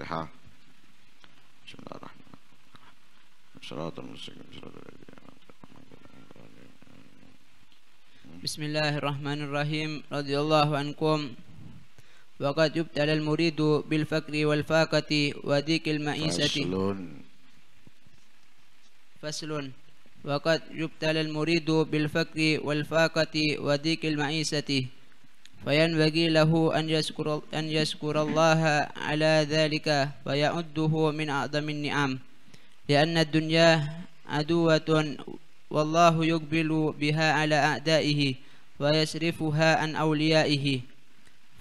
الفاتحة بسم الله الرحمن الرحيم صراط المستقيم صراط بسم الله الرحمن الرحيم رضي الله عنكم وقد يبتلى المريد بالفقر والفاقة وديك وذيك فصلون فصلون وقد يبتلى المريد بالفقر والفاقة وديك المئيسة فينبغي له أن يشكر, أن يشكر الله على ذلك ويعده من أعظم النعم لأن الدنيا عدوة والله يقبل بها على أعدائه ويصرفها عن أوليائه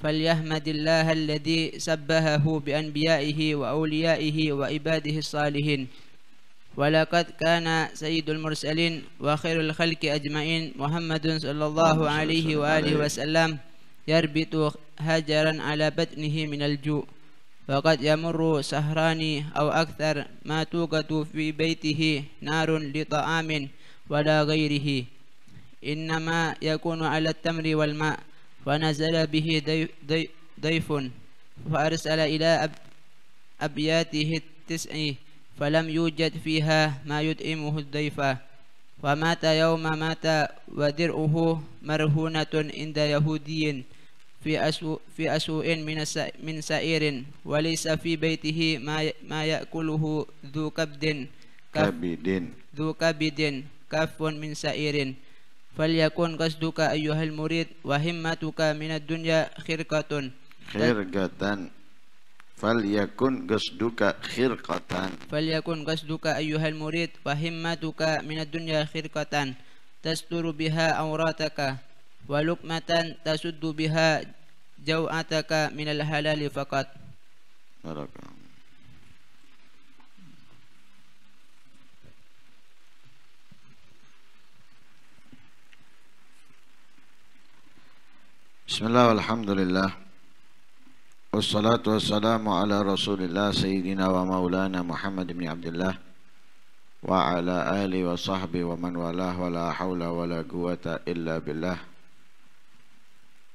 فليحمد الله الذي سبهه بأنبيائه وأوليائه وعباده الصالحين ولقد كان سيد المرسلين وخير الخلق أجمعين محمد صلى الله عليه وآله وسلم يربط هجرا على بطنه من الجوع فقد يمر سهران أو أكثر ما توقد في بيته نار لطعام ولا غيره إنما يكون على التمر والماء فنزل به ضيف, ضيف فأرسل إلى أبياته التسع فلم يوجد فيها ما يدئمه الضيف فمات يوم مات ودرؤه مرهونة عند يهودي في أسوء في أسوء من من سائر وليس في بيته ما ما يأكله ذو كبد كبد ذو كبد كف من سائر فليكن قصدك أيها المريد وهمتك من الدنيا خرقة خرقة فليكن قصدك خرقة فليكن قصدك أيها المريد وهمتك من الدنيا خرقة تستر بها أوراتك walukmatan tasuddu biha jau'ataka minal halali faqat barakallahu Bismillah walhamdulillah Wassalatu wassalamu ala rasulillah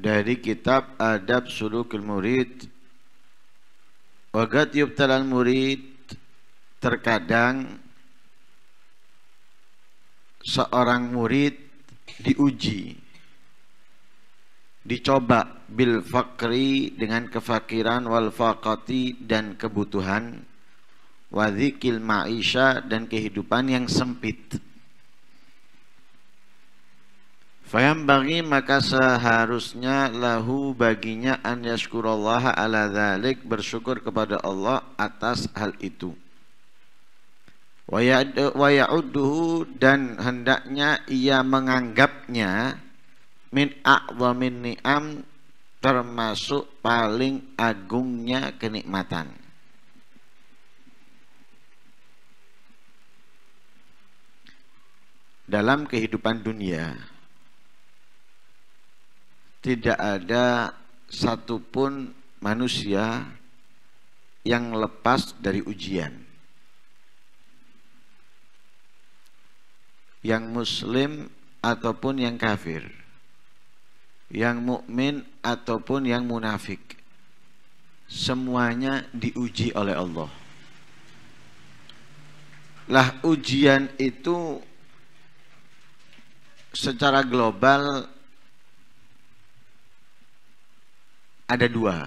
dari kitab Adab Sulukul Murid Wagat Yubtalan murid terkadang seorang murid diuji dicoba bil fakri dengan kefakiran wal faqati dan kebutuhan wadhikil ma'isha dan kehidupan yang sempit Faham bagi maka seharusnya lahu baginya an yashkurallaha ala dhalik bersyukur kepada Allah atas hal itu. Wa ya'udduhu dan hendaknya ia menganggapnya min a'zamin ni'am termasuk paling agungnya kenikmatan. Dalam kehidupan dunia, tidak ada satupun manusia yang lepas dari ujian. Yang muslim ataupun yang kafir. Yang mukmin ataupun yang munafik. Semuanya diuji oleh Allah. Lah ujian itu secara global ada dua.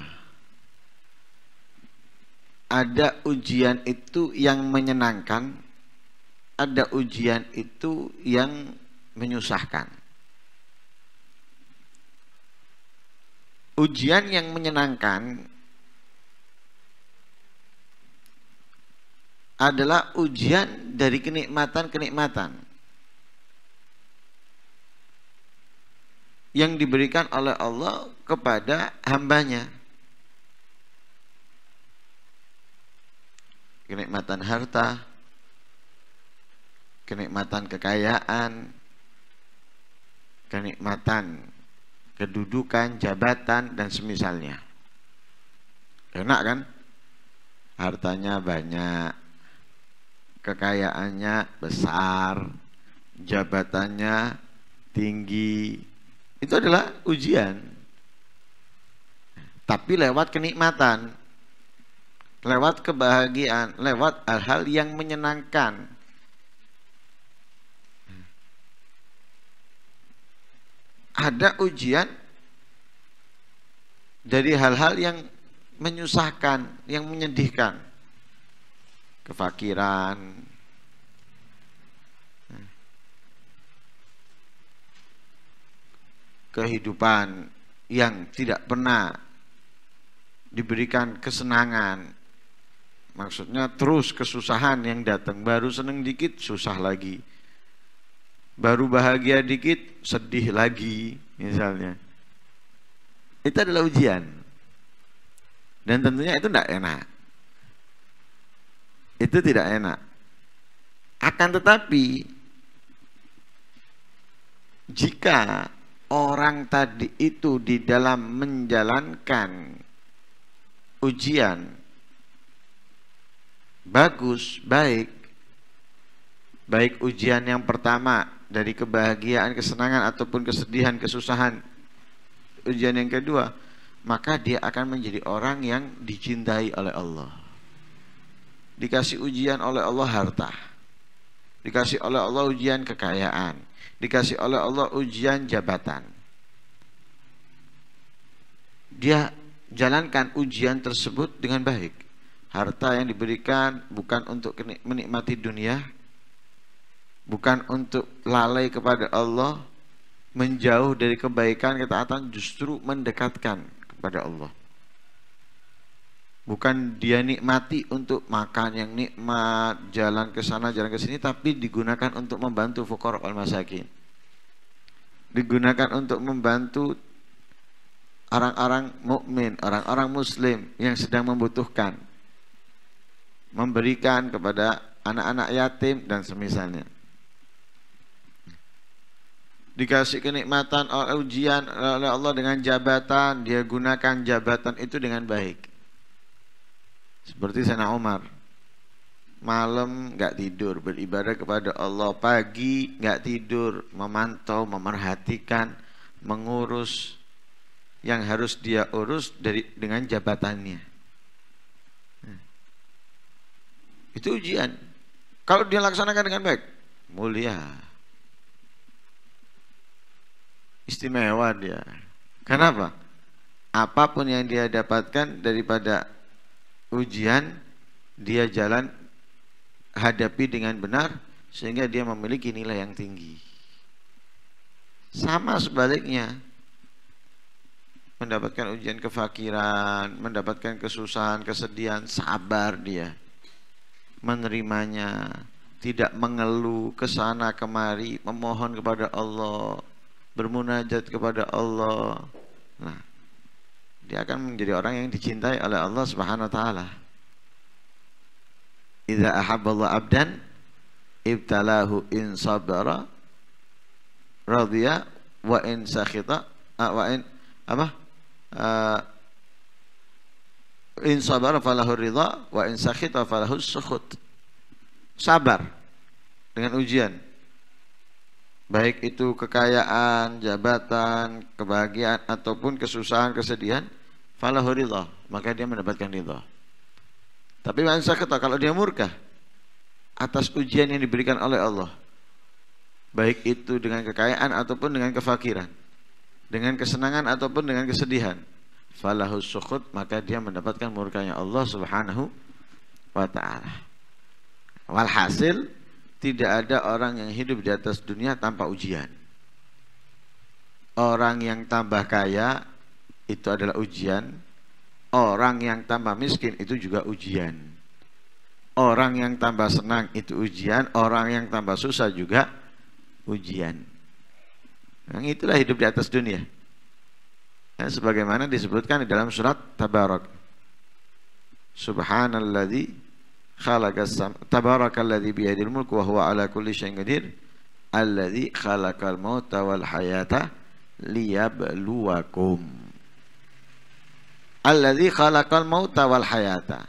Ada ujian itu yang menyenangkan, ada ujian itu yang menyusahkan. Ujian yang menyenangkan adalah ujian dari kenikmatan-kenikmatan. yang diberikan oleh Allah kepada hambanya kenikmatan harta kenikmatan kekayaan kenikmatan kedudukan, jabatan dan semisalnya enak kan hartanya banyak kekayaannya besar jabatannya tinggi itu adalah ujian. Tapi lewat kenikmatan, lewat kebahagiaan, lewat hal-hal yang menyenangkan. Ada ujian dari hal-hal yang menyusahkan, yang menyedihkan. Kefakiran, kehidupan yang tidak pernah diberikan kesenangan maksudnya terus kesusahan yang datang baru seneng dikit susah lagi baru bahagia dikit sedih lagi misalnya itu adalah ujian dan tentunya itu tidak enak itu tidak enak akan tetapi jika orang tadi itu di dalam menjalankan ujian bagus, baik baik ujian yang pertama dari kebahagiaan, kesenangan ataupun kesedihan, kesusahan ujian yang kedua maka dia akan menjadi orang yang dicintai oleh Allah dikasih ujian oleh Allah harta dikasih oleh Allah ujian kekayaan dikasih oleh Allah ujian jabatan. Dia jalankan ujian tersebut dengan baik. Harta yang diberikan bukan untuk menikmati dunia, bukan untuk lalai kepada Allah, menjauh dari kebaikan ketaatan justru mendekatkan kepada Allah bukan dia nikmati untuk makan yang nikmat, jalan ke sana, jalan ke sini, tapi digunakan untuk membantu fakor al masakin. Digunakan untuk membantu orang-orang mukmin, orang-orang muslim yang sedang membutuhkan. Memberikan kepada anak-anak yatim dan semisalnya. Dikasih kenikmatan oleh ujian oleh Allah dengan jabatan, dia gunakan jabatan itu dengan baik seperti Sana Umar Malam nggak tidur Beribadah kepada Allah Pagi nggak tidur Memantau, memerhatikan Mengurus Yang harus dia urus dari dengan jabatannya nah. Itu ujian Kalau dia laksanakan dengan baik Mulia Istimewa dia Kenapa? Apapun yang dia dapatkan daripada ujian dia jalan hadapi dengan benar sehingga dia memiliki nilai yang tinggi. Sama sebaliknya mendapatkan ujian kefakiran, mendapatkan kesusahan, kesedihan, sabar dia. Menerimanya, tidak mengeluh ke sana kemari, memohon kepada Allah, bermunajat kepada Allah. Nah, dia akan menjadi orang yang dicintai oleh Allah Subhanahu wa taala. Idza ahabballahu abdan ibtalahu in sabara radhiya wa in sakhita ah, wa in apa? Ah, in sabara falahu ridha wa in sakhita falahu sukhut. Sabar dengan ujian baik itu kekayaan, jabatan, kebahagiaan ataupun kesusahan, kesedihan, falahu maka dia mendapatkan ridha. Tapi bangsa kata kalau dia murka atas ujian yang diberikan oleh Allah, baik itu dengan kekayaan ataupun dengan kefakiran, dengan kesenangan ataupun dengan kesedihan, falahu sukhut, maka dia mendapatkan murkanya Allah Subhanahu wa taala. Walhasil tidak ada orang yang hidup di atas dunia tanpa ujian. Orang yang tambah kaya itu adalah ujian. Orang yang tambah miskin itu juga ujian. Orang yang tambah senang itu ujian. Orang yang tambah susah juga ujian. Nah, itulah hidup di atas dunia. Ya, sebagaimana disebutkan di dalam surat Tabarak. Subhanalladzi khalaqas sam tabarakalladzi biyadil mulk, wa huwa ala kulli syai'in qadir alladzi khalaqal mauta wal hayata liyabluwakum alladzi khalaqal mauta wal hayata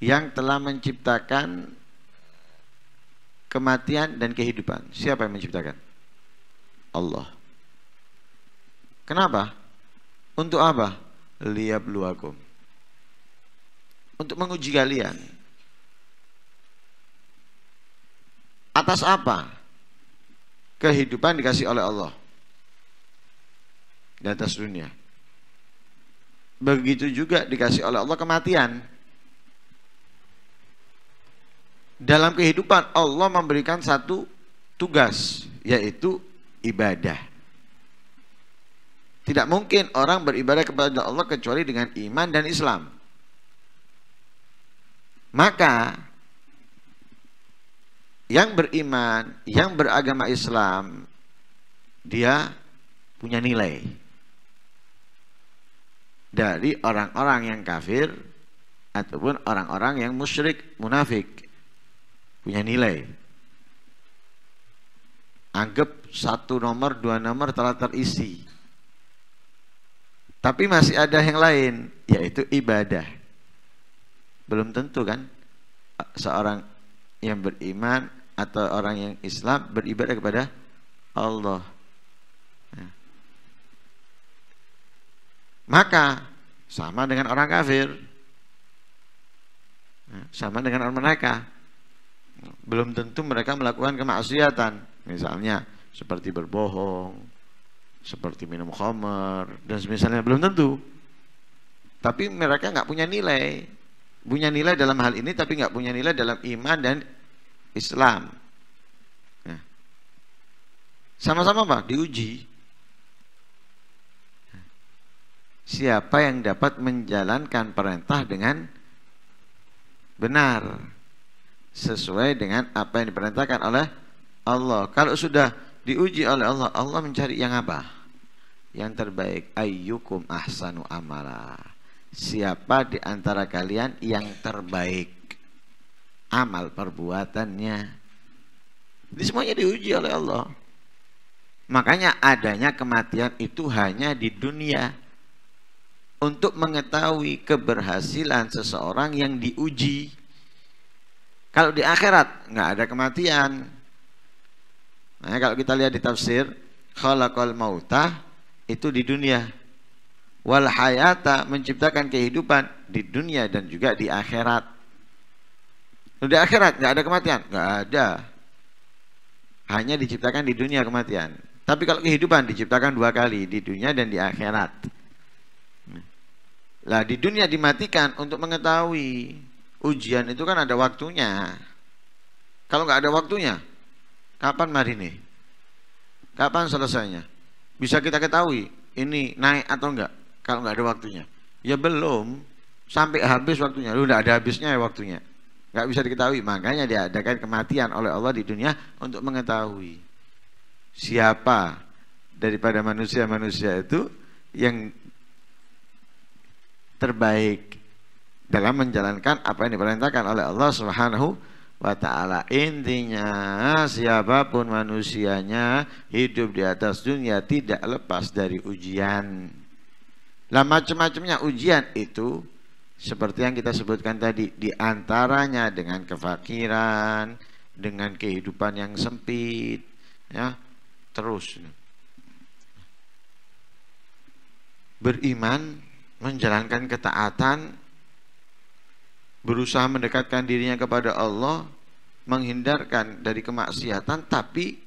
yang telah menciptakan kematian dan kehidupan siapa yang menciptakan Allah kenapa untuk apa liyabluwakum untuk menguji kalian Atas apa? Kehidupan dikasih oleh Allah. Di atas dunia. Begitu juga dikasih oleh Allah kematian. Dalam kehidupan Allah memberikan satu tugas yaitu ibadah. Tidak mungkin orang beribadah kepada Allah kecuali dengan iman dan Islam. Maka yang beriman, yang beragama Islam, dia punya nilai dari orang-orang yang kafir ataupun orang-orang yang musyrik, munafik punya nilai. Anggap satu nomor, dua nomor telah terisi. Tapi masih ada yang lain, yaitu ibadah. Belum tentu kan seorang yang beriman atau orang yang Islam beribadah kepada Allah. Ya. Maka sama dengan orang kafir, ya, sama dengan orang mereka. Belum tentu mereka melakukan kemaksiatan, misalnya seperti berbohong, seperti minum khamer dan misalnya belum tentu. Tapi mereka nggak punya nilai, punya nilai dalam hal ini tapi nggak punya nilai dalam iman dan Islam. Ya. Sama-sama Pak, diuji. Ya. Siapa yang dapat menjalankan perintah dengan benar sesuai dengan apa yang diperintahkan oleh Allah. Kalau sudah diuji oleh Allah, Allah mencari yang apa? Yang terbaik. Ayyukum ahsanu amala. Siapa di antara kalian yang terbaik? amal perbuatannya. Ini semuanya diuji oleh Allah. Makanya adanya kematian itu hanya di dunia untuk mengetahui keberhasilan seseorang yang diuji. Kalau di akhirat nggak ada kematian. Nah, kalau kita lihat di tafsir khalaqal mautah itu di dunia. Wal hayata menciptakan kehidupan di dunia dan juga di akhirat. Di akhirat nggak ada kematian, nggak ada. Hanya diciptakan di dunia kematian. Tapi kalau kehidupan diciptakan dua kali di dunia dan di akhirat. Lah di dunia dimatikan untuk mengetahui ujian itu kan ada waktunya. Kalau nggak ada waktunya, kapan mari nih? Kapan selesainya? Bisa kita ketahui ini naik atau enggak kalau nggak ada waktunya. Ya belum sampai habis waktunya. Lu nggak ada habisnya ya waktunya nggak bisa diketahui makanya diadakan kematian oleh Allah di dunia untuk mengetahui siapa daripada manusia-manusia itu yang terbaik dalam menjalankan apa yang diperintahkan oleh Allah Subhanahu wa taala. Intinya siapapun manusianya hidup di atas dunia tidak lepas dari ujian. Lah macam-macamnya ujian itu seperti yang kita sebutkan tadi di antaranya dengan kefakiran, dengan kehidupan yang sempit, ya terus beriman, menjalankan ketaatan, berusaha mendekatkan dirinya kepada Allah, menghindarkan dari kemaksiatan, tapi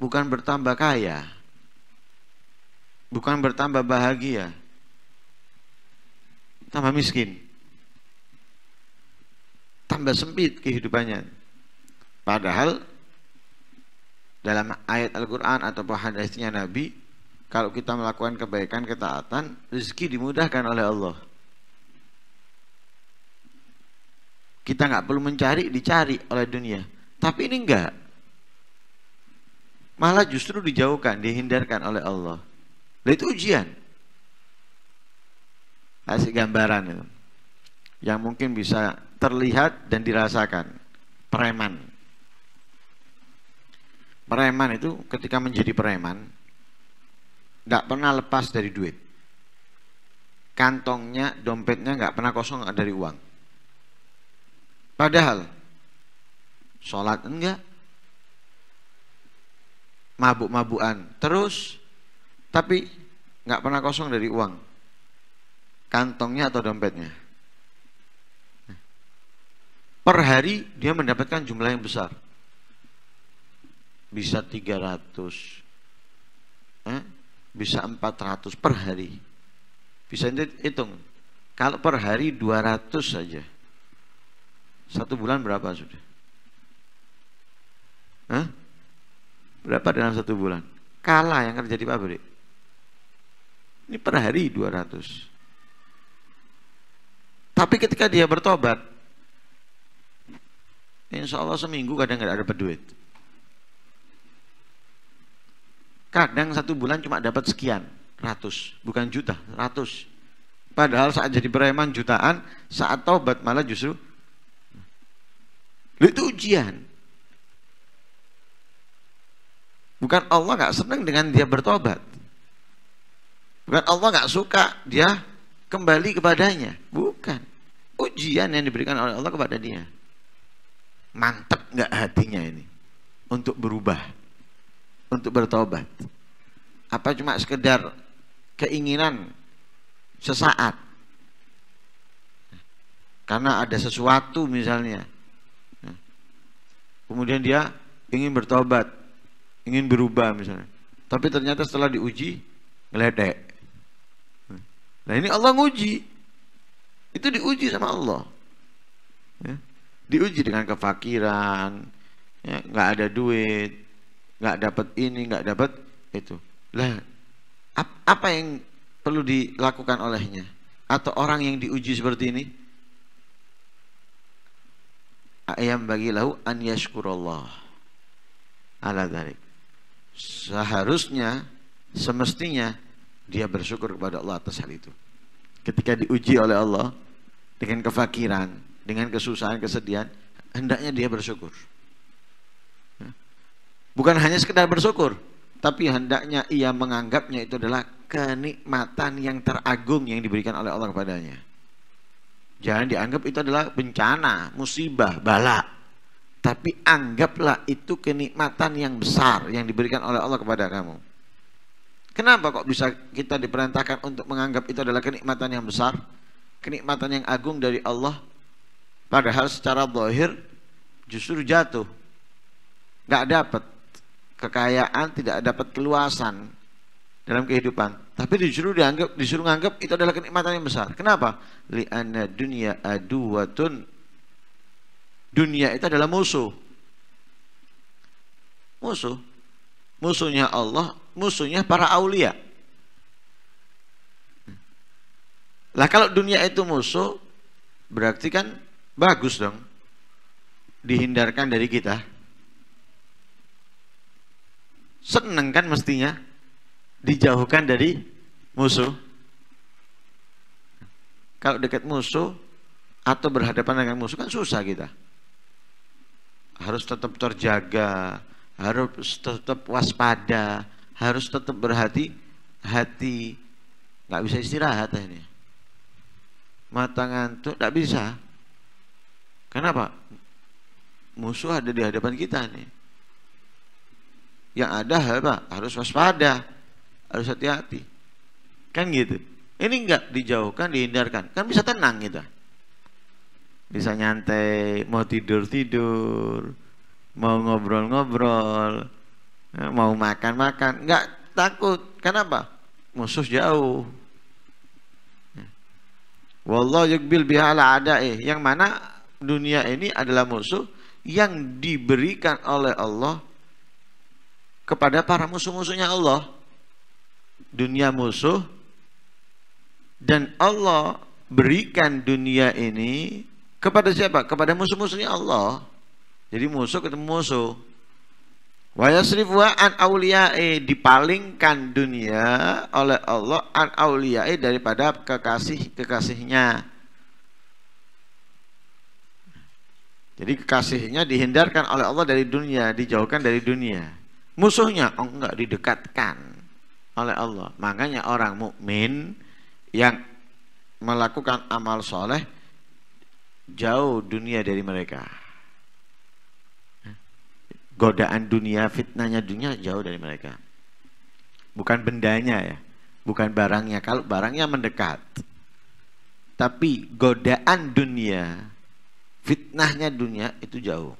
bukan bertambah kaya, bukan bertambah bahagia tambah miskin. Tambah sempit kehidupannya. Padahal dalam ayat Al-Quran atau hadisnya Nabi, kalau kita melakukan kebaikan, ketaatan, rezeki dimudahkan oleh Allah. Kita nggak perlu mencari, dicari oleh dunia. Tapi ini enggak. Malah justru dijauhkan, dihindarkan oleh Allah. itu ujian kasih gambaran itu yang mungkin bisa terlihat dan dirasakan preman preman itu ketika menjadi preman nggak pernah lepas dari duit kantongnya dompetnya nggak pernah kosong dari uang padahal sholat enggak mabuk-mabuan terus tapi nggak pernah kosong dari uang kantongnya atau dompetnya. Per hari dia mendapatkan jumlah yang besar. Bisa 300, eh, bisa 400 per hari. Bisa hitung. Kalau per hari 200 saja. Satu bulan berapa sudah? Hah? Berapa dalam satu bulan? Kalah yang kerja di pabrik. Ini per hari 200. Tapi ketika dia bertobat, insya Allah seminggu kadang nggak ada duit. Kadang satu bulan cuma dapat sekian, ratus, bukan juta, ratus. Padahal saat jadi preman jutaan, saat tobat malah justru itu ujian. Bukan Allah nggak senang dengan dia bertobat. Bukan Allah nggak suka dia kembali kepadanya. Bukan ujian yang diberikan oleh Allah kepada dia mantep nggak hatinya ini untuk berubah untuk bertobat apa cuma sekedar keinginan sesaat karena ada sesuatu misalnya kemudian dia ingin bertobat ingin berubah misalnya tapi ternyata setelah diuji ngeledek nah ini Allah nguji itu diuji sama Allah. Ya. Diuji dengan kefakiran, ya, nggak ada duit, nggak dapat ini, nggak dapat itu. Lah, ap apa yang perlu dilakukan olehnya? Atau orang yang diuji seperti ini? Ayam bagi lahu an yashkurullah ala dharik. Seharusnya, semestinya dia bersyukur kepada Allah atas hal itu ketika diuji oleh Allah dengan kefakiran, dengan kesusahan, kesedihan, hendaknya dia bersyukur. Ya. Bukan hanya sekedar bersyukur, tapi hendaknya ia menganggapnya itu adalah kenikmatan yang teragung yang diberikan oleh Allah kepadanya. Jangan dianggap itu adalah bencana, musibah, bala. Tapi anggaplah itu kenikmatan yang besar yang diberikan oleh Allah kepada kamu. Kenapa kok bisa kita diperintahkan untuk menganggap itu adalah kenikmatan yang besar? Kenikmatan yang agung dari Allah. Padahal secara zahir justru jatuh. nggak dapat kekayaan, tidak dapat keluasan dalam kehidupan. Tapi disuruh dianggap, disuruh menganggap itu adalah kenikmatan yang besar. Kenapa? Li'anna dunia aduwatun. Dunia itu adalah musuh. Musuh. Musuhnya Allah musuhnya para aulia. Lah kalau dunia itu musuh, berarti kan bagus dong. Dihindarkan dari kita. Seneng kan mestinya dijauhkan dari musuh. Kalau dekat musuh atau berhadapan dengan musuh kan susah kita. Harus tetap terjaga, harus tetap waspada, harus tetap berhati hati nggak bisa istirahat ini mata ngantuk nggak bisa kenapa musuh ada di hadapan kita nih yang ada apa harus waspada harus hati-hati kan gitu ini nggak dijauhkan dihindarkan kan bisa tenang kita bisa nyantai mau tidur tidur mau ngobrol-ngobrol Ya, mau makan makan nggak takut kenapa musuh jauh ya. Wallah yukbil bihala adai eh. yang mana dunia ini adalah musuh yang diberikan oleh Allah kepada para musuh-musuhnya Allah dunia musuh dan Allah berikan dunia ini kepada siapa? kepada musuh-musuhnya Allah jadi musuh ketemu musuh Wa yasrifuha an awliya'i dipalingkan dunia oleh Allah an awliya'i daripada kekasih-kekasihnya. Jadi kekasihnya dihindarkan oleh Allah dari dunia, dijauhkan dari dunia. Musuhnya oh enggak didekatkan oleh Allah. Makanya orang mukmin yang melakukan amal soleh jauh dunia dari mereka godaan dunia, fitnahnya dunia jauh dari mereka. Bukan bendanya ya, bukan barangnya. Kalau barangnya mendekat. Tapi godaan dunia, fitnahnya dunia itu jauh.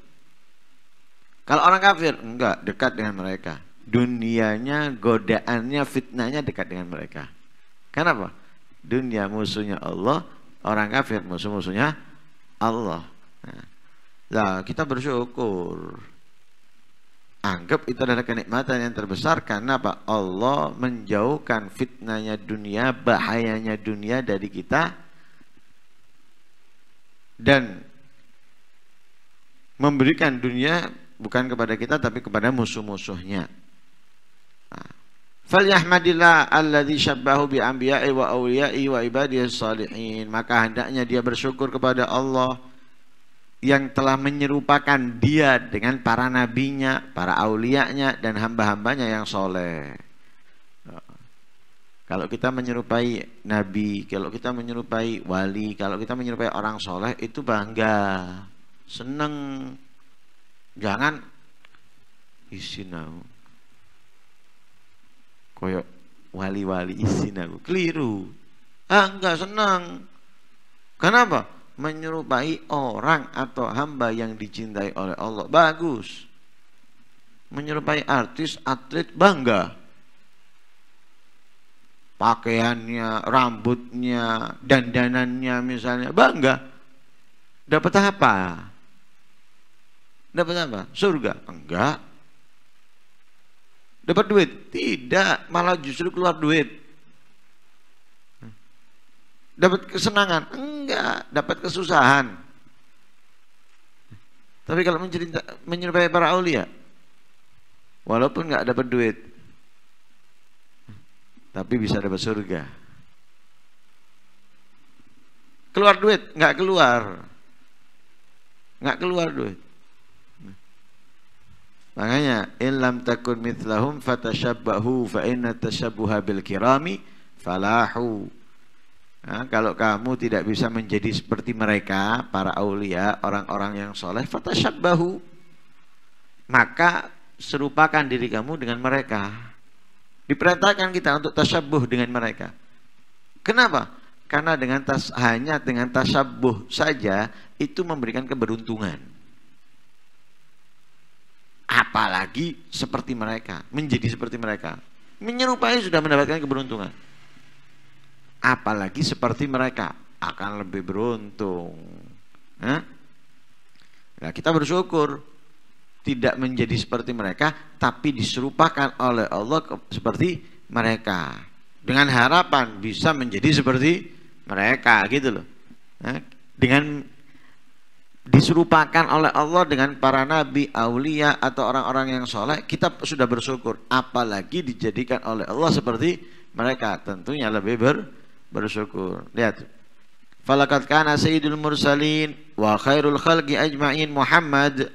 Kalau orang kafir, enggak, dekat dengan mereka. Dunianya, godaannya, fitnahnya dekat dengan mereka. Kenapa? Dunia musuhnya Allah, orang kafir musuh-musuhnya Allah. Nah, kita bersyukur Anggap itu adalah kenikmatan yang terbesar karena apa? Allah menjauhkan fitnahnya dunia, bahayanya dunia dari kita dan memberikan dunia bukan kepada kita tapi kepada musuh-musuhnya. Nah, Falyahmadillah alladzi syabbahu bi anbiya'i wa awliya'i wa Maka hendaknya dia bersyukur kepada Allah yang telah menyerupakan dia dengan para nabinya, para aulianya dan hamba-hambanya yang soleh. Kalau kita menyerupai nabi, kalau kita menyerupai wali, kalau kita menyerupai orang soleh itu bangga, seneng. Jangan isinau. Koyok wali-wali isinau. Keliru. Ah, enggak senang. Kenapa? menyerupai orang atau hamba yang dicintai oleh Allah. Bagus. Menyerupai artis, atlet bangga. Pakaiannya, rambutnya, dandanannya misalnya bangga. Dapat apa? Dapat apa? Surga? Enggak. Dapat duit? Tidak, malah justru keluar duit dapat kesenangan enggak dapat kesusahan tapi kalau mencerita menyerupai para aulia walaupun enggak dapat duit tapi bisa dapat surga keluar duit enggak keluar Enggak keluar duit makanya In lam takun mithlahum fatashabbahu fa inna tashabbuha bil kirami falahu Nah, kalau kamu tidak bisa menjadi seperti mereka, para aulia, orang-orang yang soleh, fatashabbahu. Maka serupakan diri kamu dengan mereka. Diperintahkan kita untuk tasyabuh dengan mereka. Kenapa? Karena dengan tas, hanya dengan tasyabuh saja itu memberikan keberuntungan. Apalagi seperti mereka, menjadi seperti mereka. Menyerupai sudah mendapatkan keberuntungan apalagi seperti mereka akan lebih beruntung. Nah, nah kita bersyukur tidak menjadi seperti mereka, tapi diserupakan oleh Allah seperti mereka dengan harapan bisa menjadi seperti mereka gitu loh. Nah, dengan diserupakan oleh Allah dengan para nabi, aulia atau orang-orang yang soleh, kita sudah bersyukur. Apalagi dijadikan oleh Allah seperti mereka, tentunya lebih ber bersyukur. Lihat. Falakat kana sayyidul mursalin wa khairul khalqi ajma'in Muhammad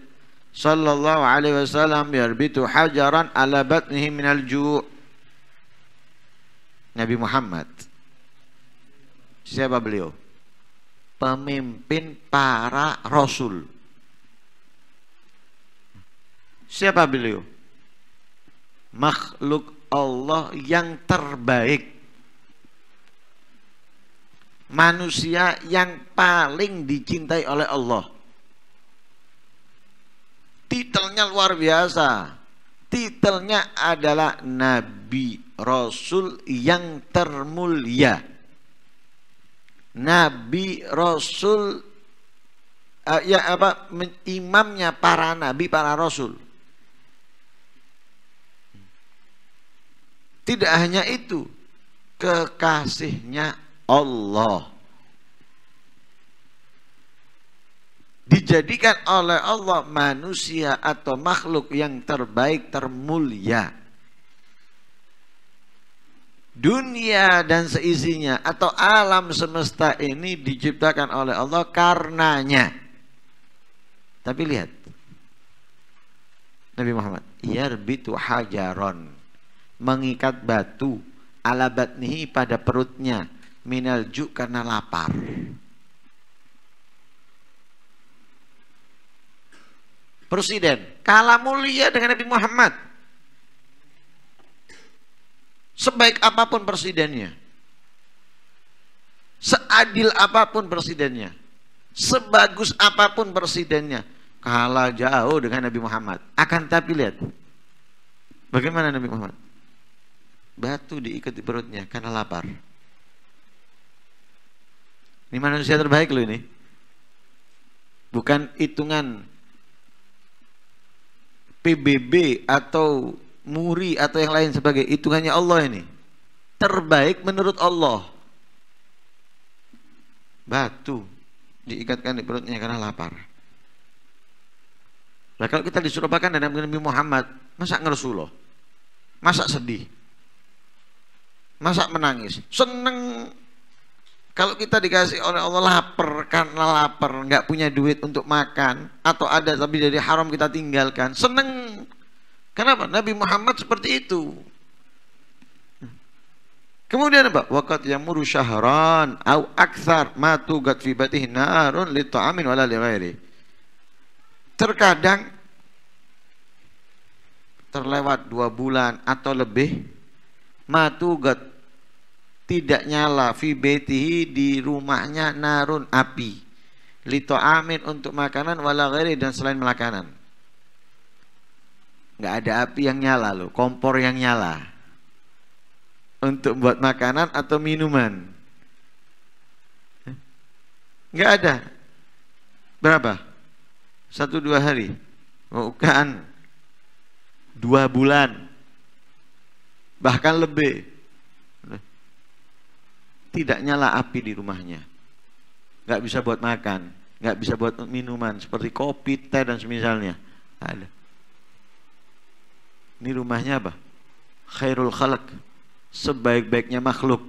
sallallahu alaihi wasallam yarbitu hajaran ala batnihi minal ju' Nabi Muhammad Siapa beliau? Pemimpin para rasul Siapa beliau? Makhluk Allah yang terbaik manusia yang paling dicintai oleh Allah. Titelnya luar biasa. Titelnya adalah Nabi Rasul yang termulia. Nabi Rasul uh, ya apa imamnya para nabi para rasul. Tidak hanya itu, kekasihnya Allah dijadikan oleh Allah manusia atau makhluk yang terbaik termulia dunia dan seisinya atau alam semesta ini diciptakan oleh Allah karenanya tapi lihat Nabi Muhammad yarbitu hajaron mengikat batu alabatnihi pada perutnya minal ju karena lapar. Presiden kalah mulia dengan Nabi Muhammad. Sebaik apapun presidennya. Seadil apapun presidennya. Sebagus apapun presidennya. Kalah jauh dengan Nabi Muhammad. Akan tapi lihat. Bagaimana Nabi Muhammad? Batu diikat di perutnya karena lapar. Ini manusia terbaik loh ini. Bukan hitungan PBB atau muri atau yang lain sebagai hitungannya Allah ini. Terbaik menurut Allah. Batu diikatkan di perutnya karena lapar. Nah, kalau kita disuruh makan dan Nabi Muhammad, masa ngeresuloh? Masa sedih? Masa menangis? Seneng kalau kita dikasih oleh Allah lapar karena lapar, nggak punya duit untuk makan atau ada tapi dari haram kita tinggalkan, seneng. Kenapa? Nabi Muhammad seperti itu. Kemudian apa? Wakat murus syahran au akthar matu gat fibatih narun li amin wala Terkadang terlewat dua bulan atau lebih matu gat tidak nyala fi betihi di rumahnya narun api lito amin untuk makanan wala ghairi dan selain makanan nggak ada api yang nyala loh kompor yang nyala untuk buat makanan atau minuman nggak ada berapa satu dua hari bukan dua bulan bahkan lebih tidak nyala api di rumahnya. Gak bisa buat makan, gak bisa buat minuman seperti kopi, teh dan semisalnya. Ada. Ini rumahnya apa? Khairul khalq, sebaik-baiknya makhluk.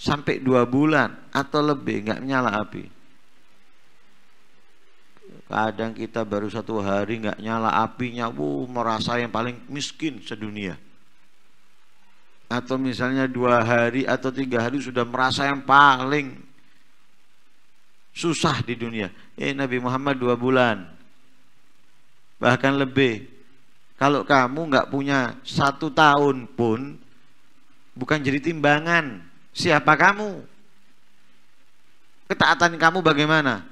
Sampai dua bulan atau lebih gak nyala api. Kadang kita baru satu hari gak nyala apinya, wuh merasa yang paling miskin sedunia atau misalnya dua hari atau tiga hari sudah merasa yang paling susah di dunia. Eh Nabi Muhammad dua bulan bahkan lebih. Kalau kamu nggak punya satu tahun pun bukan jadi timbangan siapa kamu. Ketaatan kamu bagaimana?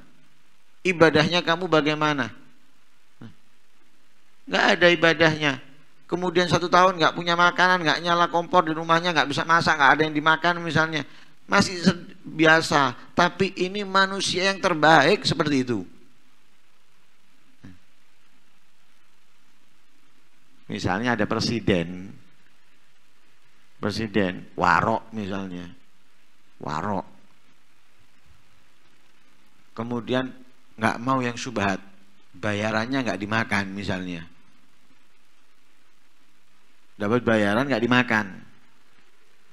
Ibadahnya kamu bagaimana? Nggak ada ibadahnya kemudian satu tahun nggak punya makanan nggak nyala kompor di rumahnya nggak bisa masak nggak ada yang dimakan misalnya masih biasa tapi ini manusia yang terbaik seperti itu misalnya ada presiden presiden warok misalnya warok kemudian nggak mau yang subhat bayarannya nggak dimakan misalnya dapat bayaran nggak dimakan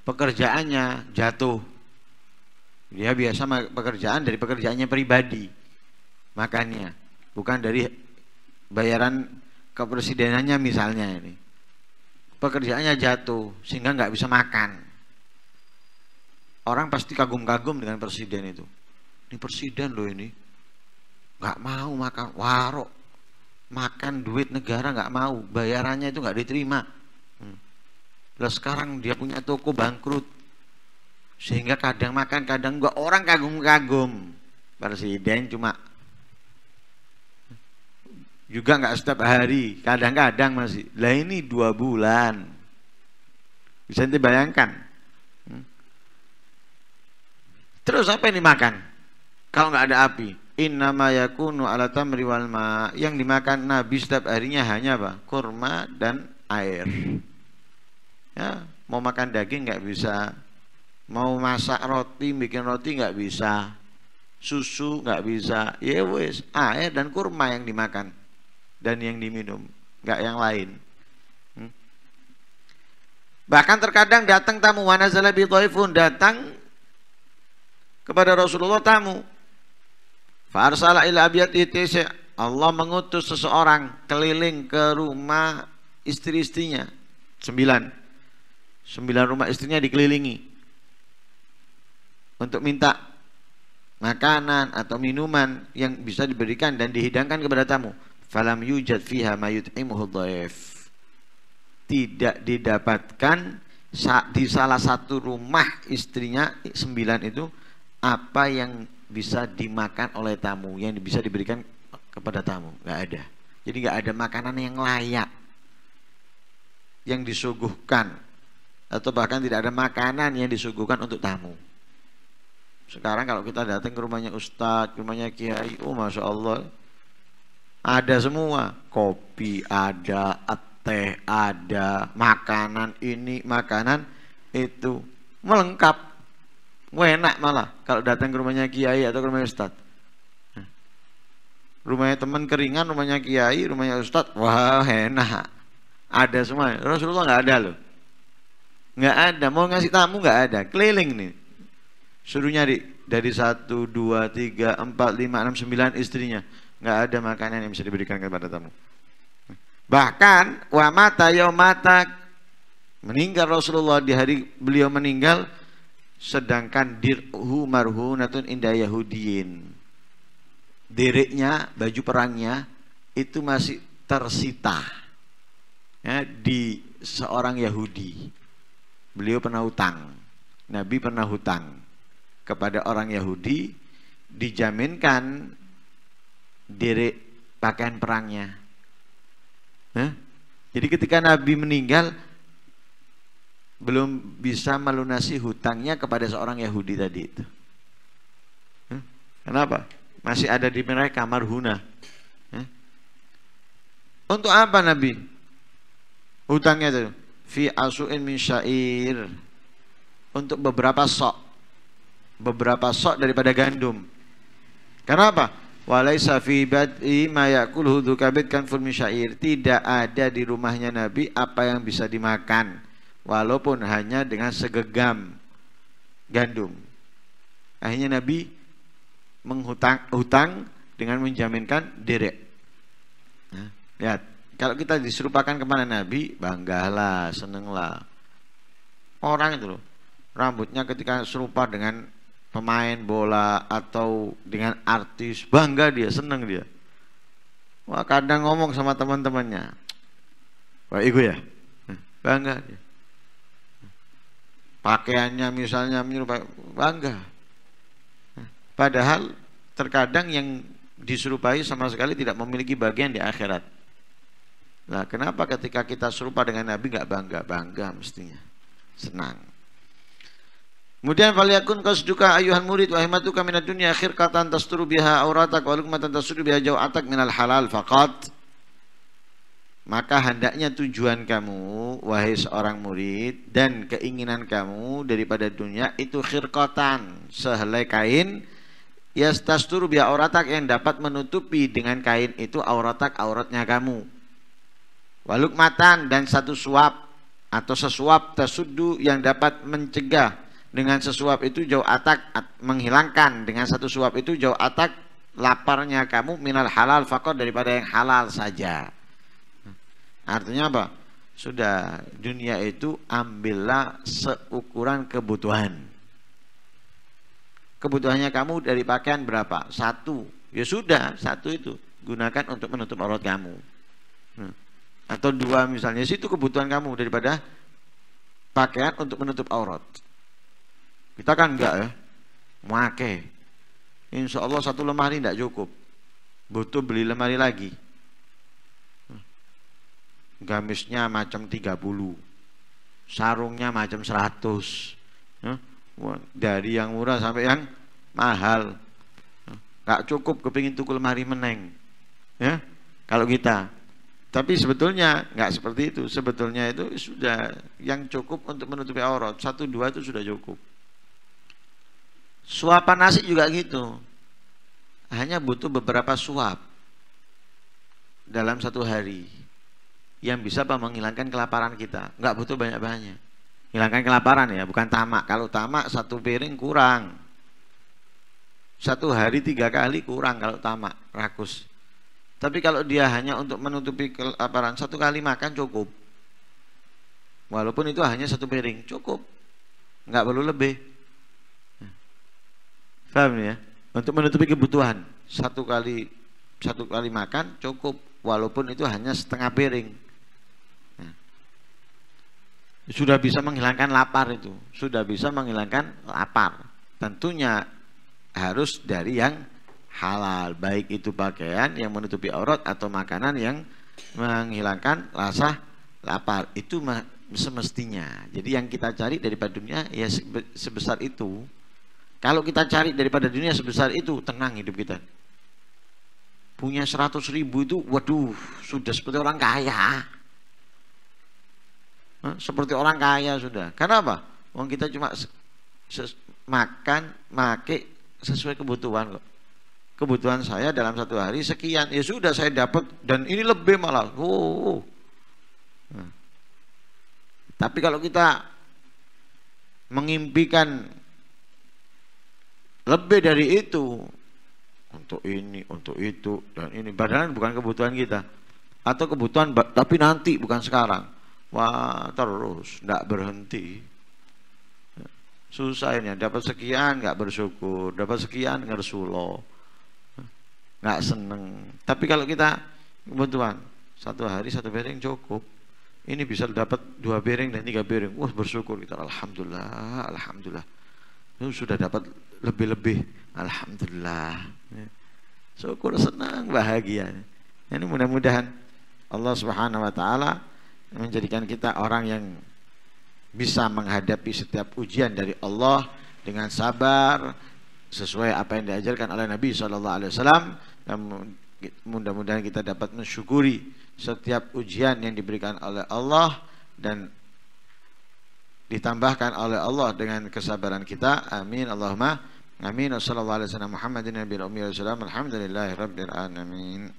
pekerjaannya jatuh dia biasa pekerjaan dari pekerjaannya pribadi makannya bukan dari bayaran kepresidenannya misalnya ini pekerjaannya jatuh sehingga nggak bisa makan orang pasti kagum-kagum dengan presiden itu ini presiden loh ini nggak mau makan warok makan duit negara nggak mau bayarannya itu nggak diterima Hmm. Lah sekarang dia punya toko bangkrut. Sehingga kadang makan, kadang enggak orang kagum-kagum. Presiden cuma juga nggak setiap hari, kadang-kadang masih. Lah ini dua bulan. Bisa nanti bayangkan hmm. Terus apa yang dimakan? Kalau nggak ada api. Inna yakunu ala tamri wal ma. Yang dimakan Nabi setiap harinya hanya apa? Kurma dan air ya mau makan daging nggak bisa mau masak roti bikin roti nggak bisa susu nggak bisa ya wes air dan kurma yang dimakan dan yang diminum nggak yang lain hmm. bahkan terkadang datang tamu wanazala bi datang kepada Rasulullah tamu farsala ila abiyat Allah mengutus seseorang keliling ke rumah istri-istrinya sembilan Sembilan rumah istrinya dikelilingi untuk minta makanan atau minuman yang bisa diberikan dan dihidangkan kepada tamu. Falam yujad fiha mayut'imuhu dhaif. Tidak didapatkan di salah satu rumah istrinya sembilan itu apa yang bisa dimakan oleh tamu yang bisa diberikan kepada tamu nggak ada jadi nggak ada makanan yang layak yang disuguhkan atau bahkan tidak ada makanan yang disuguhkan untuk tamu. Sekarang kalau kita datang ke rumahnya ustadz, rumahnya kiai, oh masya Allah, ada semua, kopi ada, teh ada, makanan ini, makanan itu, melengkap, enak malah kalau datang ke rumahnya kiai atau ke rumahnya ustadz. Rumahnya teman keringan, rumahnya kiai, rumahnya ustadz, wah enak, ada semua. Rasulullah nggak ada loh nggak ada mau ngasih tamu nggak ada keliling nih suruh nyari dari satu dua tiga empat lima enam sembilan istrinya nggak ada makanan yang bisa diberikan kepada tamu bahkan wa mata ya mata meninggal Rasulullah di hari beliau meninggal sedangkan dirhu marhu natun indah yahudiyin diriknya baju perangnya itu masih tersita ya, di seorang Yahudi Beliau pernah hutang. Nabi pernah hutang kepada orang Yahudi dijaminkan diri pakaian perangnya. Hah? jadi ketika Nabi meninggal belum bisa melunasi hutangnya kepada seorang Yahudi tadi itu. Hah? kenapa? Masih ada di mereka marhuna. huna. untuk apa Nabi? Hutangnya itu fi asu'in min syair untuk beberapa sok beberapa sok daripada gandum karena apa walaisa fi bad'i ma yakuluhu dzukabit kan fur min syair tidak ada di rumahnya nabi apa yang bisa dimakan walaupun hanya dengan segegam gandum akhirnya nabi menghutang hutang dengan menjaminkan derek nah, lihat kalau kita diserupakan kepada Nabi, banggalah, senenglah. Orang itu loh, rambutnya ketika serupa dengan pemain bola atau dengan artis, bangga dia, seneng dia. Wah kadang ngomong sama teman-temannya, wah itu ya, bangga dia. Pakaiannya misalnya menyerupai, bangga. Padahal terkadang yang diserupai sama sekali tidak memiliki bagian di akhirat lah kenapa ketika kita serupa dengan Nabi nggak bangga? Bangga mestinya. Senang. Kemudian faliyakun qasduka ayuhan murid wa himmatuka minad dunia akhir qatan tasturu biha auratak wa lukmatan tasturu biha jaw'atak minal halal faqat. Maka hendaknya tujuan kamu wahai seorang murid dan keinginan kamu daripada dunia itu khirqatan, sehelai kain yastasturu biha auratak yang dapat menutupi dengan kain itu auratak auratnya kamu Walukmatan dan satu suap atau sesuap tersudu yang dapat mencegah dengan sesuap itu jauh atak at, menghilangkan dengan satu suap itu jauh atak laparnya kamu minal halal fakor daripada yang halal saja artinya apa sudah dunia itu ambillah seukuran kebutuhan kebutuhannya kamu dari pakaian berapa satu ya sudah satu itu gunakan untuk menutup aurat kamu atau dua misalnya situ kebutuhan kamu daripada pakaian untuk menutup aurat kita kan enggak ya make insya Allah satu lemari tidak cukup butuh beli lemari lagi gamisnya macam 30 sarungnya macam 100 ya. dari yang murah sampai yang mahal ya. nggak cukup kepingin tukul lemari meneng ya kalau kita tapi sebetulnya nggak seperti itu. Sebetulnya itu sudah yang cukup untuk menutupi aurat. Satu dua itu sudah cukup. Suapan nasi juga gitu. Hanya butuh beberapa suap dalam satu hari yang bisa menghilangkan kelaparan kita. Nggak butuh banyak-banyak. Hilangkan kelaparan ya, bukan tamak. Kalau tamak satu piring kurang. Satu hari tiga kali kurang kalau tamak, rakus. Tapi kalau dia hanya untuk menutupi kelaparan satu kali makan cukup. Walaupun itu hanya satu piring cukup, nggak perlu lebih. faham ya? Untuk menutupi kebutuhan satu kali satu kali makan cukup, walaupun itu hanya setengah piring. Nah. sudah bisa menghilangkan lapar itu, sudah bisa menghilangkan lapar. Tentunya harus dari yang halal, baik itu pakaian yang menutupi aurat atau makanan yang menghilangkan rasa lapar. Itu semestinya. Jadi yang kita cari daripada dunia ya sebesar itu. Kalau kita cari daripada dunia sebesar itu, tenang hidup kita. Punya 100 ribu itu, waduh, sudah seperti orang kaya. Seperti orang kaya sudah. Karena apa? orang kita cuma makan, make sesuai kebutuhan kok kebutuhan saya dalam satu hari sekian ya sudah saya dapat dan ini lebih malah oh, Nah. tapi kalau kita mengimpikan lebih dari itu untuk ini untuk itu dan ini padahal bukan kebutuhan kita atau kebutuhan tapi nanti bukan sekarang wah terus tidak berhenti susahnya dapat sekian nggak bersyukur dapat sekian ngersuloh nggak seneng. Tapi kalau kita kebutuhan satu hari satu piring cukup. Ini bisa dapat dua piring dan tiga piring. Wah bersyukur kita. Alhamdulillah, alhamdulillah. Itu sudah dapat lebih-lebih. Alhamdulillah. Syukur senang bahagia. Ini mudah-mudahan Allah Subhanahu wa taala menjadikan kita orang yang bisa menghadapi setiap ujian dari Allah dengan sabar sesuai apa yang diajarkan oleh Nabi Alaihi Wasallam. Namun mudah-mudahan kita dapat mensyukuri setiap ujian yang diberikan oleh Allah dan ditambahkan oleh Allah dengan kesabaran kita. Amin. Allahumma amin. Wassallallahu alaihi wasallam Muhammadin nabiyil Alhamdulillahirabbil alamin.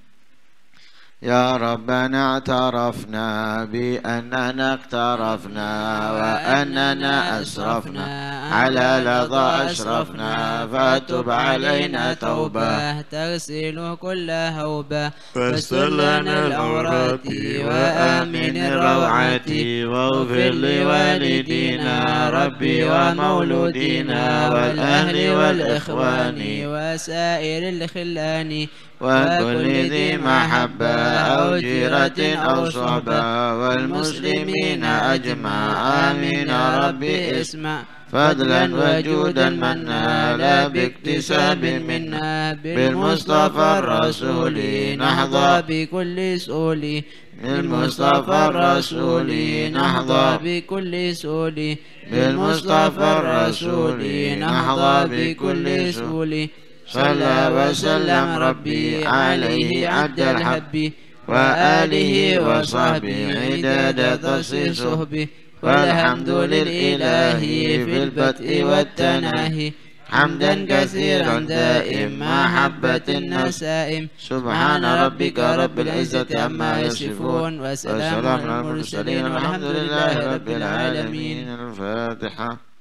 يا ربنا اعترفنا بأننا اقترفنا وأننا أسرفنا على لظى أشرفنا فتب علينا توبة تغسل كل هوبة فاستر لنا العورات وآمن الروعات واغفر لوالدينا ربي ومولودينا والأهل والإخوان وسائر الخلان وكل ذي محبة أو جيرة أو صحبة والمسلمين أجمع آمين ربي اسمع فضلا وجودا منا لا باكتساب منا بالمصطفى الرسول نحظى بكل سولي بالمصطفى الرسول نحظى بكل سولي بالمصطفى الرسول نحظى بكل سولي صلى وسلم ربي عليه عبد الحب وآله وصحبه عداد تصيصه به والحمد للإله في البدء والتناهي حمدا كثيرا دائما حبة النسائم سبحان ربك رب العزة عما يصفون وسلام على المرسلين والحمد لله رب العالمين الفاتحة